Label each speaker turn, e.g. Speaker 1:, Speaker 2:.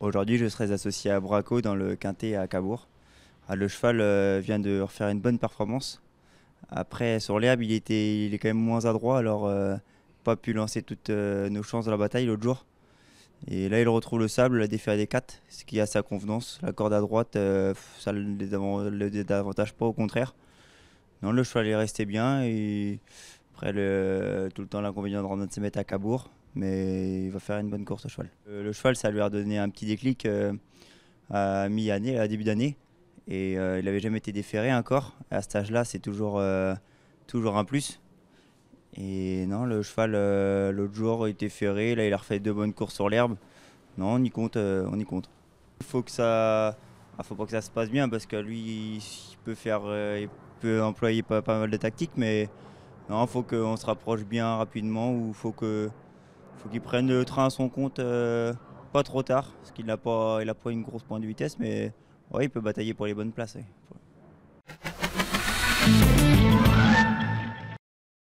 Speaker 1: Aujourd'hui, je serai associé à Braco dans le Quintet à Cabourg. Ah, le cheval euh, vient de refaire une bonne performance. Après, sur l'herbe, il, il est quand même moins adroit, alors euh, pas pu lancer toutes euh, nos chances dans la bataille l'autre jour. Et là, il retrouve le sable, la déférée des 4, ce qui a sa convenance. La corde à droite, ça ne le désavantage pas, au contraire. Non, le cheval est resté bien. Et après, tout le temps, l'inconvénient de se mettre à Cabourg mais il va faire une bonne course au cheval. Euh, le cheval, ça lui a donné un petit déclic euh, à mi-année, à début d'année, et euh, il n'avait jamais été déféré encore. À ce âge-là, c'est toujours, toujours un plus. Et non, le cheval, l'autre jour, était ferré, là, il a refait deux bonnes courses sur l'herbe. Non, on y compte, on y compte. Il faut que ça... Ah, faut pas que ça se passe bien parce que lui, il peut faire, il peut employer pas, mal de tactiques, mais non, faut qu'on se rapproche bien rapidement ou il faut que faut qu'il prenne le train à son compte euh, pas trop tard, parce qu'il n'a pas, il a pas une grosse pointe de vitesse, mais il peut batailler pour les bonnes places.